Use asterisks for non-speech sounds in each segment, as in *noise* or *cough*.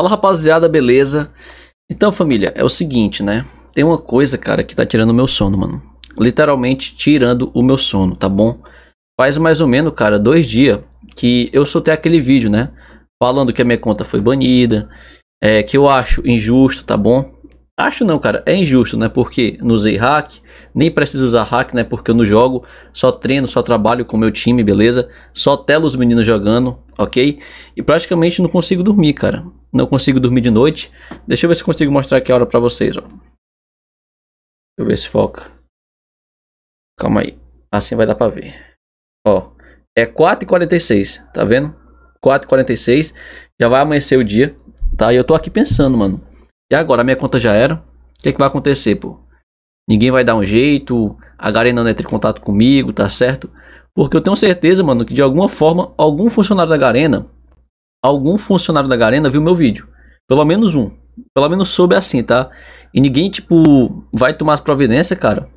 Fala rapaziada, beleza? Então, família, é o seguinte, né? Tem uma coisa, cara, que tá tirando o meu sono, mano. Literalmente tirando o meu sono, tá bom? Faz mais ou menos, cara, dois dias que eu soltei aquele vídeo, né? Falando que a minha conta foi banida, é, que eu acho injusto, tá bom? Acho não, cara, é injusto, né? Porque não usei hack, nem preciso usar hack, né? Porque eu não jogo, só treino, só trabalho com meu time, beleza? Só telo os meninos jogando, ok? E praticamente não consigo dormir, cara. Não consigo dormir de noite. Deixa eu ver se consigo mostrar aqui a hora para vocês, ó. Deixa eu ver se foca. Calma aí. Assim vai dar para ver. Ó, é 4h46, tá vendo? 4h46, já vai amanhecer o dia, tá? E eu tô aqui pensando, mano. E agora, a minha conta já era. O que, é que vai acontecer, pô? Ninguém vai dar um jeito, a Garena não vai ter contato comigo, tá certo? Porque eu tenho certeza, mano, que de alguma forma, algum funcionário da Garena algum funcionário da Garena viu meu vídeo. Pelo menos um. Pelo menos soube assim, tá? E ninguém, tipo, vai tomar as providências, cara.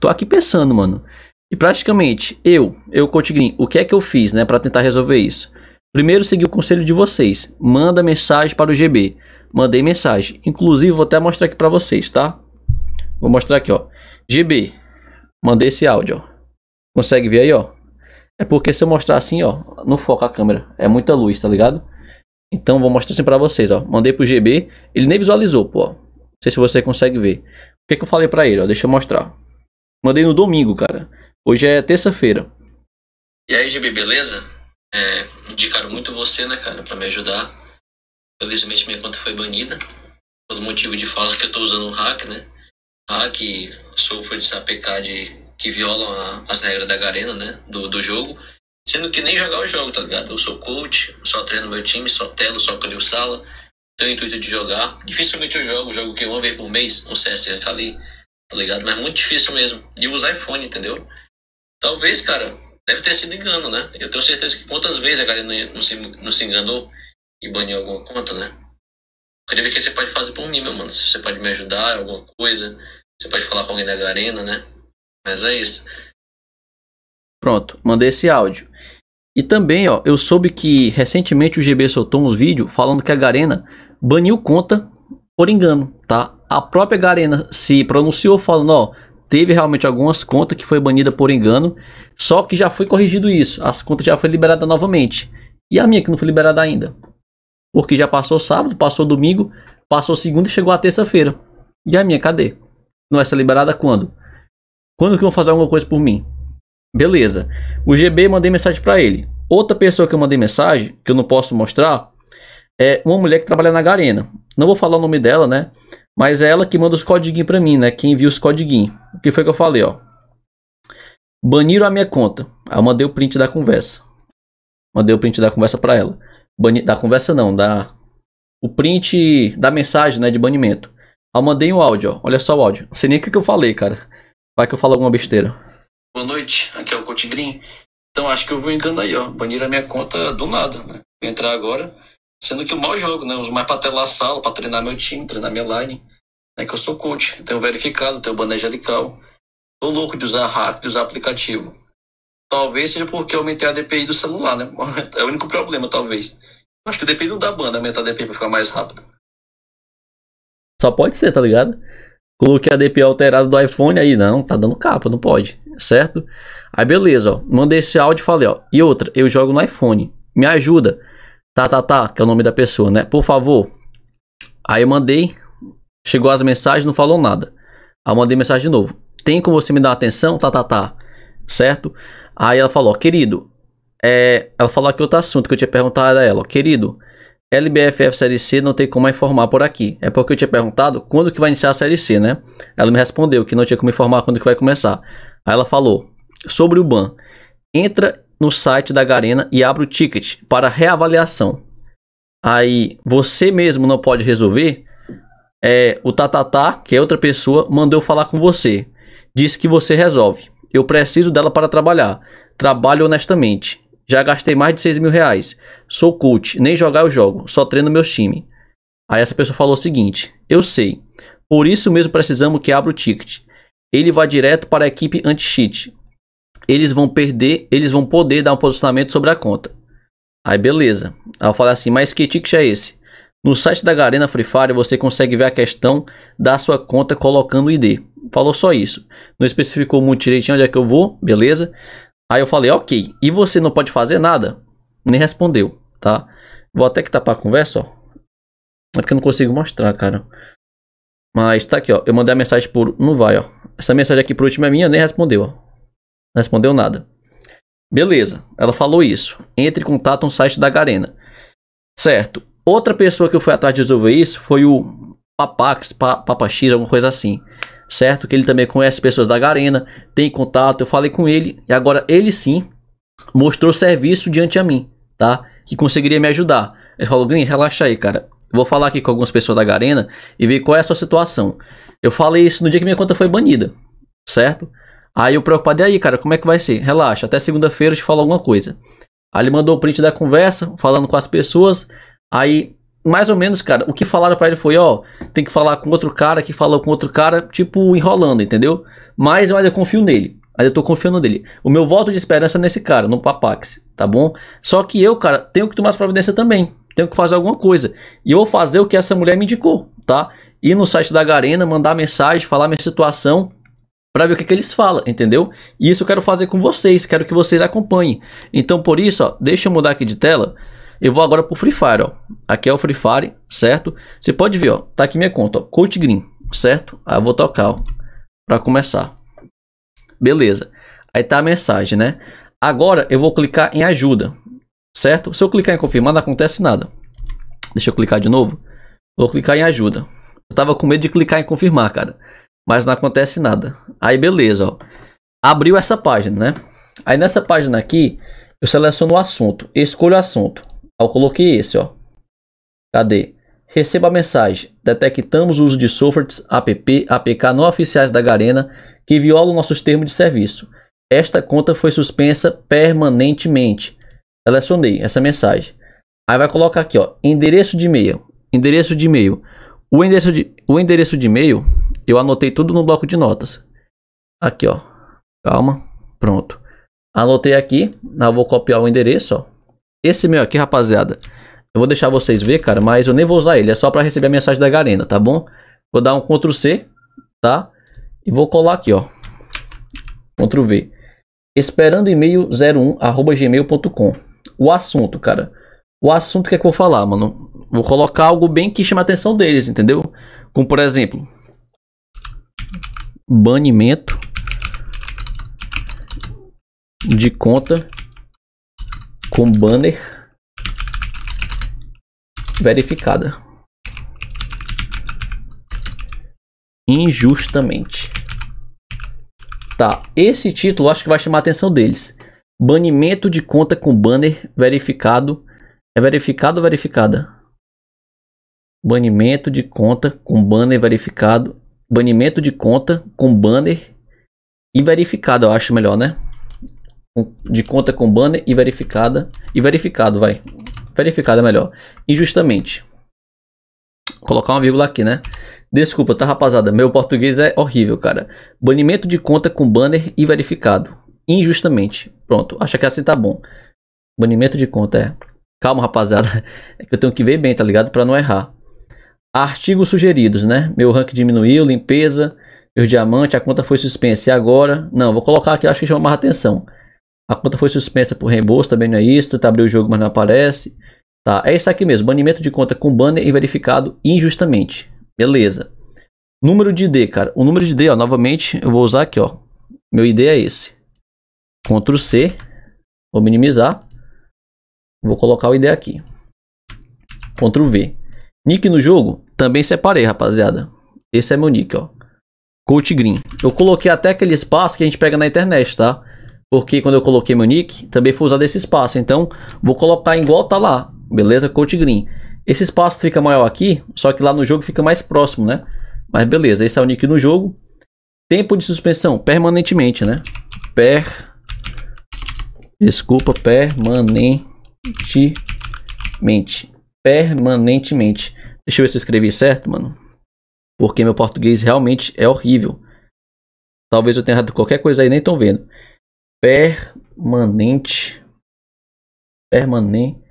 Tô aqui pensando, mano. E praticamente, eu, eu, Cotigrim, o que é que eu fiz, né, para tentar resolver isso? Primeiro, segui o conselho de vocês. Manda mensagem para o GB. Mandei mensagem. Inclusive, vou até mostrar aqui para vocês, tá? Vou mostrar aqui, ó. GB, mandei esse áudio, ó. Consegue ver aí, ó? É porque se eu mostrar assim, ó, não foca a câmera. É muita luz, tá ligado? Então vou mostrar assim pra vocês, ó. Mandei pro GB, ele nem visualizou, pô. Não sei se você consegue ver. O que, que eu falei pra ele, ó? Deixa eu mostrar. Mandei no domingo, cara. Hoje é terça-feira. E aí, GB, beleza? É, indicaram muito você, né, cara, pra me ajudar. Felizmente minha conta foi banida. Por motivo de falar que eu tô usando um hack, né? Hack, software de APK de que violam a, as regras da Garena, né? Do, do jogo. Sendo que nem jogar o jogo, tá ligado? Eu sou coach, só treino meu time, só telo, só crio sala. Tenho intuito de jogar. Dificilmente eu jogo, jogo que uma vez por mês, um CS ali, tá ligado? Mas é muito difícil mesmo. E usar iPhone, entendeu? Talvez, cara, deve ter sido engano, né? Eu tenho certeza que quantas vezes a Garena não se, não se enganou e baniu alguma conta, né? Queria ver o que você pode fazer por mim, meu mano. Se você pode me ajudar alguma coisa, você pode falar com alguém da Garena, né? Mas é isso. Pronto, mandei esse áudio. E também, ó, eu soube que recentemente o GB soltou um vídeo falando que a Garena baniu conta por engano, tá? A própria Garena se pronunciou falando, ó, teve realmente algumas contas que foi banida por engano, só que já foi corrigido isso, as contas já foi liberada novamente. E a minha que não foi liberada ainda. Porque já passou sábado, passou domingo, passou segunda e chegou a terça-feira. E a minha cadê? Não vai é ser liberada quando? Quando que vão fazer alguma coisa por mim? Beleza. O GB mandei mensagem para ele. Outra pessoa que eu mandei mensagem, que eu não posso mostrar, é uma mulher que trabalha na Garena. Não vou falar o nome dela, né? Mas é ela que manda os codiguinhos para mim, né? Quem envia os codiguinhos. O que foi que eu falei, ó? Baniram a minha conta. Aí eu mandei o print da conversa. Mandei o print da conversa para ela. Bani... Da conversa não, da... O print da mensagem, né? De banimento. Aí eu mandei um áudio, ó. Olha só o áudio. Não sei nem o que eu falei, cara. Vai que eu falo alguma besteira. Boa noite, aqui é o Coach Green. Então acho que eu vou enganar aí, ó. Banir a minha conta do nada, né? Vou entrar agora. Sendo que eu mal jogo, né? Uso mais pra telar a sala, pra treinar meu time, treinar minha line. É que eu sou coach, tenho verificado, tenho banner angelical. Tô louco de usar hack, de usar aplicativo. Talvez seja porque eu aumentei a DPI do celular, né? *laughs* É o único problema, talvez. Acho que depende não da banda, né? aumentar a DPI pra ficar mais rápido. Só pode ser, tá ligado? Coloquei a DPI alterada do iPhone, aí não, tá dando capa, não pode, certo? Aí beleza, ó, mandei esse áudio e falei, ó, e outra, eu jogo no iPhone, me ajuda. Tá, tá, tá, que é o nome da pessoa, né? Por favor. Aí eu mandei, chegou as mensagens, não falou nada. Aí eu mandei mensagem de novo. Tem como você me dar atenção? Tá, tá, tá. Certo? Aí ela falou, ó, querido, é... ela falou aqui outro assunto que eu tinha perguntado a ela, ó, querido, LBFF Série C não tem como informar por aqui. É porque eu tinha perguntado quando que vai iniciar a Série C, né? Ela me respondeu que não tinha como informar quando que vai começar. Aí ela falou, sobre o BAN, entra no site da Garena e abre o ticket para reavaliação. Aí você mesmo não pode resolver. É, o Tatatá, que é outra pessoa, mandou falar com você. Disse que você resolve. Eu preciso dela para trabalhar. Trabalho honestamente. Já gastei mais de 6 mil reais. Sou coach, nem jogar eu jogo, só treino meu time. Aí essa pessoa falou o seguinte: Eu sei, por isso mesmo precisamos que abra o ticket. Ele vai direto para a equipe anti-cheat. Eles vão perder, eles vão poder dar um posicionamento sobre a conta. Aí beleza. Aí eu falei assim: Mas que ticket é esse? No site da Garena Free Fire você consegue ver a questão da sua conta colocando o ID. Falou só isso. Não especificou muito direitinho onde é que eu vou, beleza? Aí eu falei, ok, e você não pode fazer nada? Nem respondeu, tá? Vou até que tapar a conversa, ó. É porque eu não consigo mostrar, cara. Mas tá aqui, ó. Eu mandei a mensagem por. Não vai, ó. Essa mensagem aqui por último é minha, nem respondeu, ó. Não respondeu nada. Beleza, ela falou isso. Entre em contato no site da Garena. Certo. Outra pessoa que eu fui atrás de resolver isso foi o Papax, pa, Papa X, alguma coisa assim certo? Que ele também conhece pessoas da Garena, tem contato. Eu falei com ele e agora ele sim mostrou serviço diante a mim, tá? Que conseguiria me ajudar. Ele falou: Green, relaxa aí, cara. vou falar aqui com algumas pessoas da Garena e ver qual é a sua situação. Eu falei isso no dia que minha conta foi banida, certo? Aí eu preocupado, e aí, cara, como é que vai ser? Relaxa, até segunda-feira eu te falo alguma coisa. Aí ele mandou o print da conversa, falando com as pessoas. Aí mais ou menos, cara, o que falaram para ele foi, ó, tem que falar com outro cara que falou com outro cara, tipo, enrolando, entendeu? Mas eu ainda confio nele. Ainda tô confiando nele. O meu voto de esperança é nesse cara, no Papax, tá bom? Só que eu, cara, tenho que tomar as providências também. Tenho que fazer alguma coisa. E eu vou fazer o que essa mulher me indicou, tá? Ir no site da Garena, mandar mensagem, falar minha situação, para ver o que, que, eles falam, entendeu? E isso eu quero fazer com vocês, quero que vocês acompanhem. Então, por isso, ó, deixa eu mudar aqui de tela eu vou agora pro Free Fire, ó. Aqui é o Free Fire, certo? Você pode ver, ó. Tá aqui minha conta, ó. Coach Green, certo? Aí eu vou tocar, ó. Pra começar. Beleza. Aí tá a mensagem, né? Agora eu vou clicar em ajuda, certo? Se eu clicar em confirmar, não acontece nada. Deixa eu clicar de novo. Vou clicar em ajuda. Eu tava com medo de clicar em confirmar, cara. Mas não acontece nada. Aí beleza, ó. Abriu essa página, né? Aí nessa página aqui, eu seleciono o assunto, escolho o assunto. Eu coloquei esse, ó. Cadê? Receba a mensagem. Detectamos o uso de softwares app, APK não oficiais da Garena que violam nossos termos de serviço. Esta conta foi suspensa permanentemente. Selecionei essa mensagem. Aí vai colocar aqui, ó, endereço de e-mail. Endereço de e-mail. O endereço de, o endereço de e-mail, eu anotei tudo no bloco de notas. Aqui, ó. Calma. Pronto. Anotei aqui. Eu vou copiar o endereço, ó. Esse meu aqui, rapaziada, eu vou deixar vocês ver, cara, mas eu nem vou usar ele. É só para receber a mensagem da Garena, tá bom? Vou dar um Ctrl C, tá? E vou colar aqui, ó. Ctrl V. Esperando e-mail 01 arroba gmail.com. O assunto, cara. O assunto que é que eu vou falar, mano. Vou colocar algo bem que chama a atenção deles, entendeu? Como por exemplo, banimento de conta com banner verificada injustamente. Tá, esse título acho que vai chamar a atenção deles. Banimento de conta com banner verificado. É verificado ou verificada? Banimento de conta com banner verificado. Banimento de conta com banner e verificado, eu acho melhor, né? de conta com banner e verificada. E verificado, vai. Verificado é melhor. Injustamente. Vou colocar uma vírgula aqui, né? Desculpa, tá, rapaziada? Meu português é horrível, cara. Banimento de conta com banner e verificado. Injustamente. Pronto, acha que é assim tá bom. Banimento de conta, é. Calma, rapaziada. *laughs* É que eu tenho que ver bem, tá ligado? para não errar. Artigos sugeridos, né? Meu rank diminuiu, limpeza, meu diamante a conta foi suspensa. E agora? Não, vou colocar aqui, acho que chama mais atenção. A conta foi suspensa por reembolso, também não é isso. Tá abriu o jogo, mas não aparece. Tá, é isso aqui mesmo. Banimento de conta com banner e verificado injustamente. Beleza. Número de ID, cara. O número de ID, ó, novamente, eu vou usar aqui, ó. Meu ID é esse. Ctrl C. Vou minimizar. Vou colocar o ID aqui. Ctrl V. Nick no jogo, também separei, rapaziada. Esse é meu nick, ó. Coach Green. Eu coloquei até aquele espaço que a gente pega na internet, tá? porque quando eu coloquei meu nick, também foi usado esse espaço. Então, vou colocar igual tá lá, beleza? Coach Green. Esse espaço fica maior aqui, só que lá no jogo fica mais próximo, né? Mas beleza, esse é o nick no jogo. Tempo de suspensão, permanentemente, né? Per... Desculpa, permanentemente. Permanentemente. Deixa eu ver se eu escrevi certo, mano. Porque meu português realmente é horrível. Talvez eu tenha errado qualquer coisa aí, nem estão vendo permanente. Permanentemente.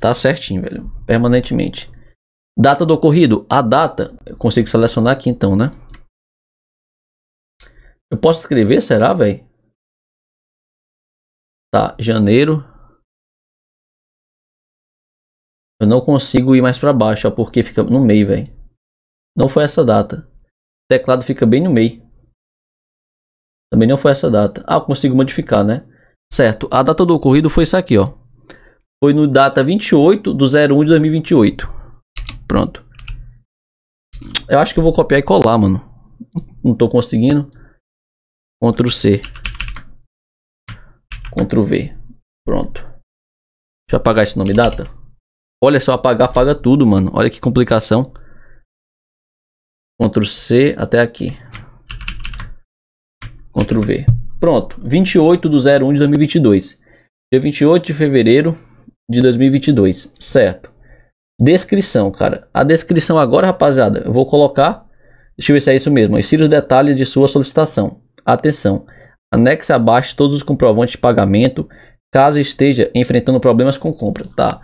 Tá certinho, velho. Permanentemente. Data do ocorrido. A data. Eu consigo selecionar aqui então, né? Eu posso escrever, será, velho? Tá, janeiro. Eu não consigo ir mais para baixo, ó, porque fica no meio, velho. Não foi essa data. O teclado fica bem no meio. Também não foi essa data. Ah, eu consigo modificar, né? Certo. A data do ocorrido foi isso aqui, ó. Foi no data 28 do 01 de 2028. Pronto. Eu acho que eu vou copiar e colar, mano. Não tô conseguindo. Ctrl C. Ctrl V. Pronto. Deixa eu apagar esse nome data. Olha, só apagar, apaga tudo, mano. Olha que complicação. Ctrl C até aqui. Ctrl V. Pronto, 28 de 01 de 2022. Dia 28 de fevereiro de 2022, certo. Descrição, cara. A descrição agora, rapaziada, eu vou colocar... Deixa eu ver se é isso mesmo. Insira os detalhes de sua solicitação. Atenção. Anexe abaixo todos os comprovantes de pagamento, caso esteja enfrentando problemas com compra, tá?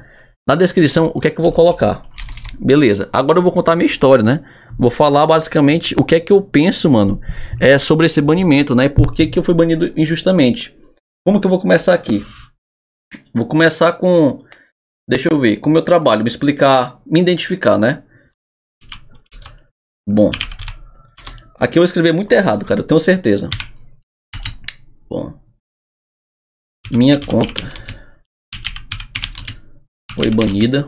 Na descrição, o que é que eu vou colocar? Beleza. Agora eu vou contar a minha história, né? Vou falar basicamente o que é que eu penso, mano, é, sobre esse banimento, né? Por que, que eu fui banido injustamente. Como que eu vou começar aqui? Vou começar com. Deixa eu ver. Com o meu trabalho, me explicar, me identificar, né? Bom. Aqui eu escrevi muito errado, cara, eu tenho certeza. Bom. Minha conta foi banida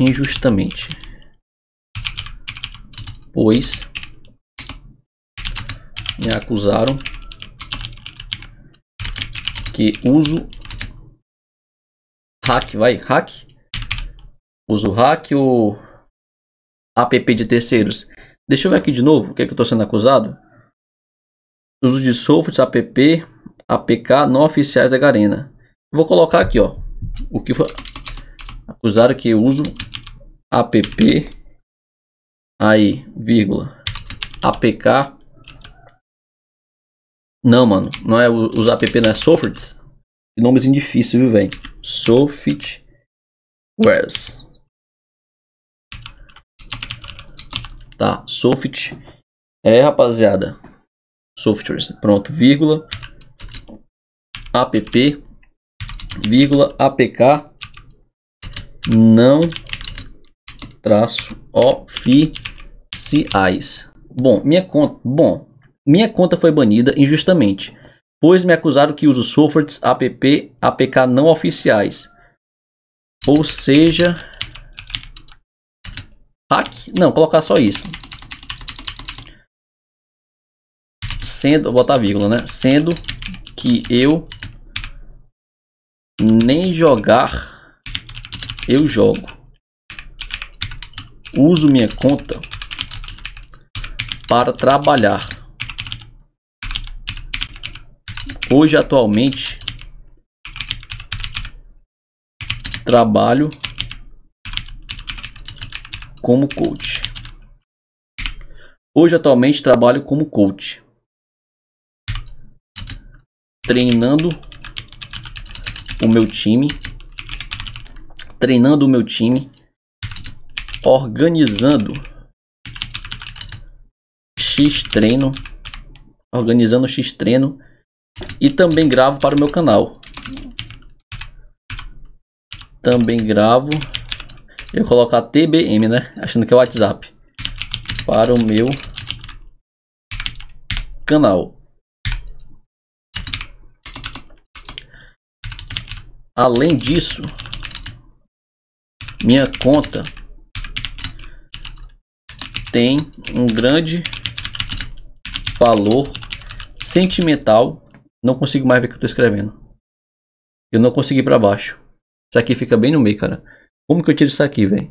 injustamente, pois me acusaram que uso hack, vai, hack, uso hack ou app de terceiros. Deixa eu ver aqui de novo o que, é que eu estou sendo acusado. Uso de softwares app, APK não oficiais da Garena. Vou colocar aqui, ó, o que foi Acusaram que uso app aí vírgula apk não mano não é os app não é softwares nomezinho difícil viu velho softwares tá soft é rapaziada softwares pronto vírgula app vírgula apk não traço oficiais. Bom, minha conta, bom, minha conta foi banida injustamente, pois me acusaram que uso softwares app APK não oficiais. Ou seja, hack, não, colocar só isso. Sendo, botar vírgula, né? Sendo que eu nem jogar eu jogo. Uso minha conta para trabalhar. Hoje, atualmente, trabalho como coach. Hoje, atualmente, trabalho como coach, treinando o meu time, treinando o meu time organizando X treino, organizando X treino e também gravo para o meu canal. Também gravo, eu colocar TBM, né? Achando que é o WhatsApp para o meu canal. Além disso, minha conta tem um grande valor sentimental. Não consigo mais ver o que eu tô escrevendo. Eu não consegui para baixo. Isso aqui fica bem no meio, cara. Como que eu tiro isso aqui, velho?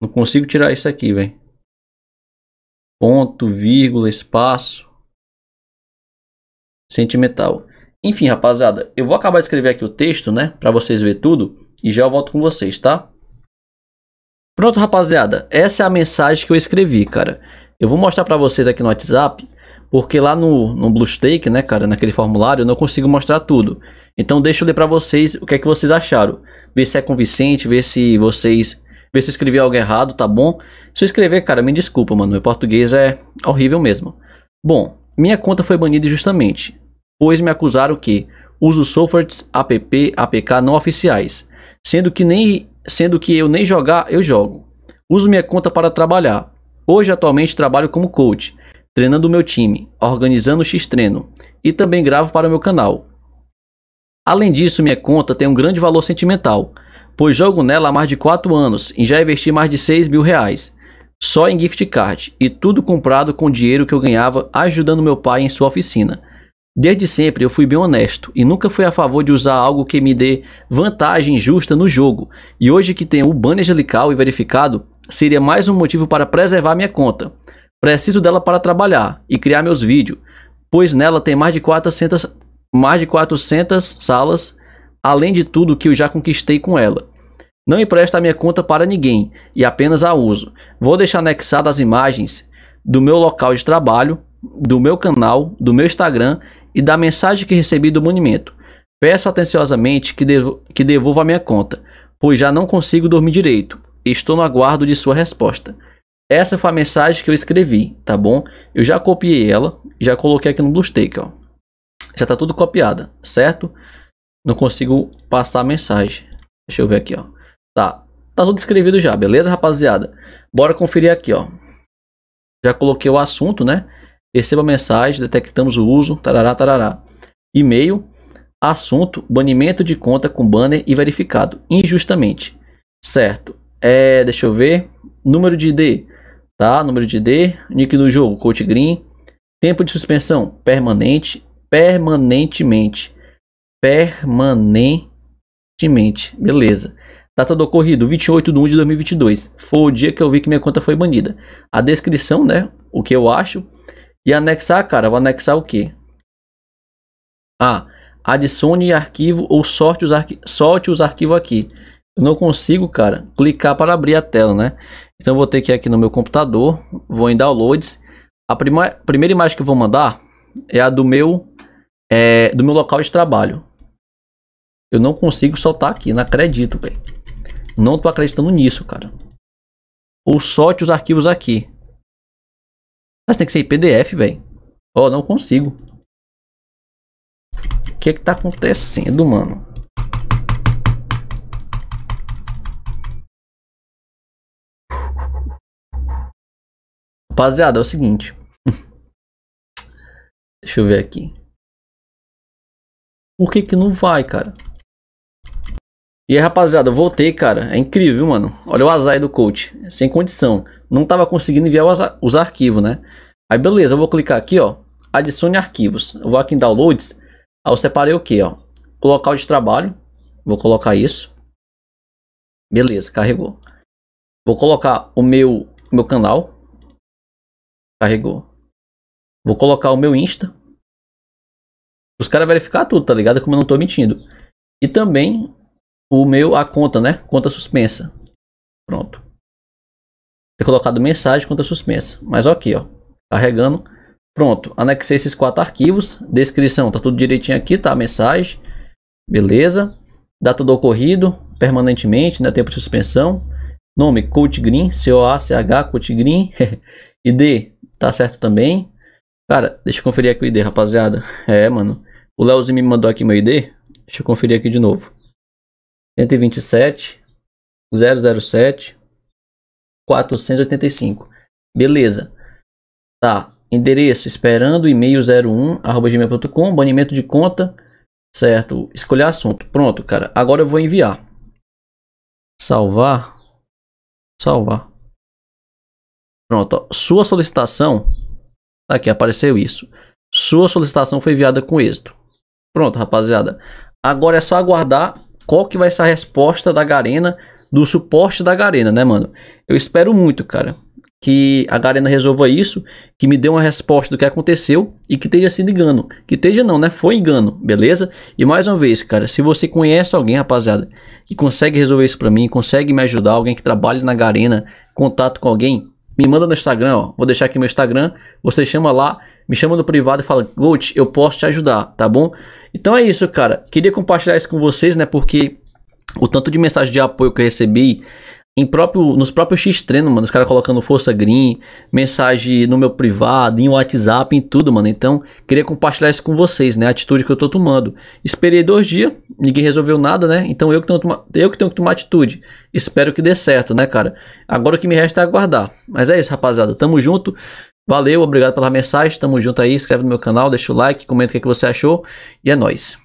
Não consigo tirar isso aqui, velho. Ponto, vírgula, espaço. Sentimental. Enfim, rapaziada, eu vou acabar de escrever aqui o texto, né? Para vocês ver tudo. E já eu volto com vocês, tá? Pronto, rapaziada, essa é a mensagem que eu escrevi, cara. Eu vou mostrar para vocês aqui no WhatsApp, porque lá no, no BlueStake, né, cara, naquele formulário, eu não consigo mostrar tudo. Então deixa eu ler para vocês o que é que vocês acharam. Ver se é convincente, ver se vocês... Ver se eu escrevi algo errado, tá bom? Se eu escrever, cara, me desculpa, mano. Meu português é horrível mesmo. Bom, minha conta foi banida justamente, pois me acusaram que uso softwares app, apk não oficiais, sendo que nem sendo que eu nem jogar, eu jogo. Uso minha conta para trabalhar. Hoje, atualmente, trabalho como coach, treinando o meu time, organizando o X-Treino e também gravo para o meu canal. Além disso, minha conta tem um grande valor sentimental, pois jogo nela há mais de 4 anos e já investi mais de 6 mil reais, só em gift card e tudo comprado com o dinheiro que eu ganhava ajudando meu pai em sua oficina. Desde sempre eu fui bem honesto e nunca fui a favor de usar algo que me dê vantagem justa no jogo, e hoje que tenho o banner angelical e verificado, seria mais um motivo para preservar minha conta. Preciso dela para trabalhar e criar meus vídeos, pois nela tem mais de 400, mais de 400 salas, além de tudo que eu já conquistei com ela. Não empresto a minha conta para ninguém e apenas a uso. Vou deixar anexadas as imagens do meu local de trabalho, do meu canal, do meu Instagram e da mensagem que recebi do monumento. Peço atenciosamente que, devo, que devolva a minha conta, pois já não consigo dormir direito. Estou no aguardo de sua resposta. Essa foi a mensagem que eu escrevi, tá bom? Eu já copiei ela, já coloquei aqui no BlueStake, ó. Já tá tudo copiada, certo? Não consigo passar a mensagem. Deixa eu ver aqui, ó. Tá, tá tudo escrevido já, beleza, rapaziada? Bora conferir aqui, ó. Já coloquei o assunto, né? Receba mensagem, detectamos o uso, tarará, tarará. E-mail, assunto, banimento de conta com banner e verificado, injustamente. Certo. É, deixa eu ver. Número de ID, tá? Número de ID, nick do jogo, Coach Green. Tempo de suspensão, permanente, permanentemente. Permanentemente, beleza. Data do ocorrido, 28 de 1 de 2022. Foi o dia que eu vi que minha conta foi banida. A descrição, né? O que eu acho e anexar, cara, vou anexar o quê? Ah, adicione arquivo ou sorte os, arqui solte os arquivos aqui. Eu não consigo, cara, clicar para abrir a tela, né? Então vou ter que ir aqui no meu computador, vou em downloads. A prima primeira imagem que vou mandar é a do meu, é, do meu local de trabalho. Eu não consigo soltar aqui, não acredito, velho. Não tô acreditando nisso, cara. Ou solte os arquivos aqui. Mas tem que ser em PDF, velho. Ó, oh, não consigo. O que é que tá acontecendo, mano? Rapaziada, é o seguinte. *laughs* Deixa eu ver aqui. Por que que não vai, cara? E aí, rapaziada, eu voltei, cara. É incrível, mano. Olha o azar do coach. Sem condição não estava conseguindo enviar os, os arquivos, né? Aí beleza, eu vou clicar aqui, ó, adicione arquivos. Eu vou aqui em downloads, aí eu separei o que, ó, o local de trabalho, vou colocar isso. Beleza, carregou. Vou colocar o meu, meu canal, carregou. Vou colocar o meu Insta. Os caras verificar tudo, tá ligado? Como eu não tô mentindo. E também o meu a conta, né? Conta suspensa. Pronto ter colocado mensagem contra suspensa. Mas ok, aqui, ó, carregando. Pronto, anexei esses quatro arquivos. Descrição, tá tudo direitinho aqui, tá? Mensagem, beleza. Data do ocorrido, permanentemente, né? Tempo de suspensão. Nome, Coach Green, C-O-A-C-H, Coach Green. *laughs* ID, tá certo também. Cara, deixa eu conferir aqui o ID, rapaziada. É, mano. O Leozinho me mandou aqui meu ID. Deixa eu conferir aqui de novo. 127 007 485. Beleza. Tá. Endereço esperando e-mail 01 arroba gmail.com, banimento de conta, certo? Escolher assunto. Pronto, cara. Agora eu vou enviar. Salvar. Salvar. Pronto, ó. sua solicitação. Tá aqui, apareceu isso. Sua solicitação foi enviada com êxito. Pronto, rapaziada. Agora é só aguardar qual que vai ser a resposta da Garena do suporte da Garena, né, mano? Eu espero muito, cara, que a Garena resolva isso, que me dê uma resposta do que aconteceu e que tenha sido engano. Que esteja não, né? Foi engano, beleza? E mais uma vez, cara, se você conhece alguém, rapaziada, que consegue resolver isso para mim, consegue me ajudar, alguém que trabalha na Garena, contato com alguém, me manda no Instagram, ó. Vou deixar aqui meu Instagram, você chama lá, me chama no privado e fala, Gold, eu posso te ajudar, tá bom? Então é isso, cara. Queria compartilhar isso com vocês, né? Porque o tanto de mensagem de apoio que eu recebi em próprio, nos próprios X-Treino, mano. Os caras colocando força green, mensagem no meu privado, em WhatsApp, em tudo, mano. Então, queria compartilhar isso com vocês, né? A atitude que eu tô tomando. Esperei dois dias, ninguém resolveu nada, né? Então, eu que, tenho que tomar, eu que tenho que tomar atitude. Espero que dê certo, né, cara? Agora o que me resta é aguardar. Mas é isso, rapaziada. Tamo junto. Valeu, obrigado pela mensagem. Tamo junto aí. Inscreve no meu canal, deixa o like, comenta o que, é que você achou. E é nóis.